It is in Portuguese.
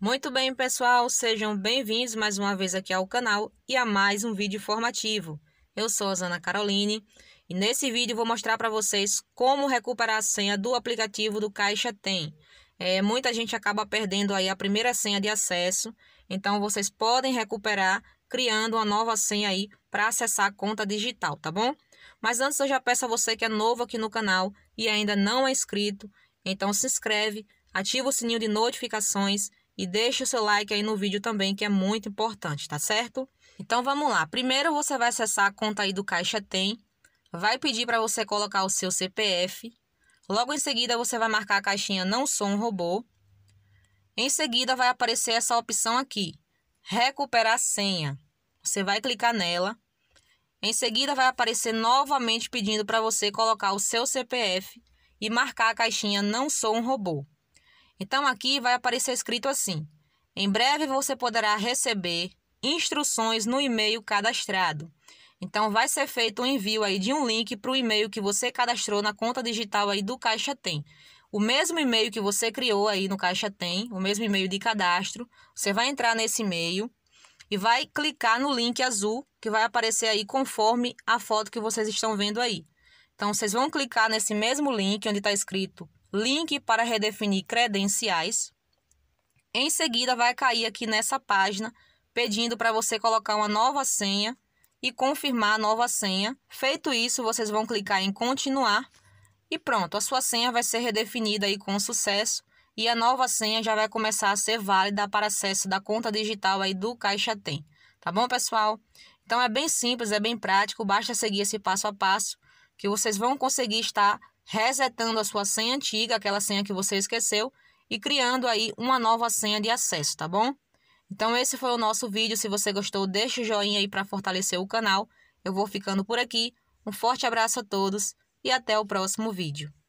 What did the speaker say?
Muito bem, pessoal, sejam bem-vindos mais uma vez aqui ao canal e a mais um vídeo formativo. Eu sou a Ana Caroline e nesse vídeo vou mostrar para vocês como recuperar a senha do aplicativo do Caixa Tem. É, muita gente acaba perdendo aí a primeira senha de acesso, então vocês podem recuperar criando uma nova senha aí para acessar a conta digital, tá bom? Mas antes eu já peço a você que é novo aqui no canal e ainda não é inscrito, então se inscreve, ativa o sininho de notificações e deixa o seu like aí no vídeo também, que é muito importante, tá certo? Então vamos lá. Primeiro você vai acessar a conta aí do Caixa Tem, vai pedir para você colocar o seu CPF. Logo em seguida você vai marcar a caixinha Não sou um robô. Em seguida vai aparecer essa opção aqui, recuperar senha. Você vai clicar nela. Em seguida, vai aparecer novamente pedindo para você colocar o seu CPF e marcar a caixinha Não sou um robô. Então, aqui vai aparecer escrito assim: Em breve você poderá receber instruções no e-mail cadastrado. Então, vai ser feito um envio aí de um link para o e-mail que você cadastrou na conta digital aí do Caixa Tem. O mesmo e-mail que você criou aí no Caixa Tem, o mesmo e-mail de cadastro, você vai entrar nesse e-mail e vai clicar no link azul que vai aparecer aí conforme a foto que vocês estão vendo aí. Então, vocês vão clicar nesse mesmo link onde está escrito link para redefinir credenciais. Em seguida, vai cair aqui nessa página pedindo para você colocar uma nova senha e confirmar a nova senha. Feito isso, vocês vão clicar em continuar e pronto, a sua senha vai ser redefinida aí com sucesso e a nova senha já vai começar a ser válida para acesso da conta digital aí do Caixa Tem. Tá bom, pessoal? Então é bem simples, é bem prático, basta seguir esse passo a passo que vocês vão conseguir estar resetando a sua senha antiga, aquela senha que você esqueceu, e criando aí uma nova senha de acesso, tá bom? Então esse foi o nosso vídeo. Se você gostou, deixa o joinha aí para fortalecer o canal. Eu vou ficando por aqui. Um forte abraço a todos e até o próximo vídeo.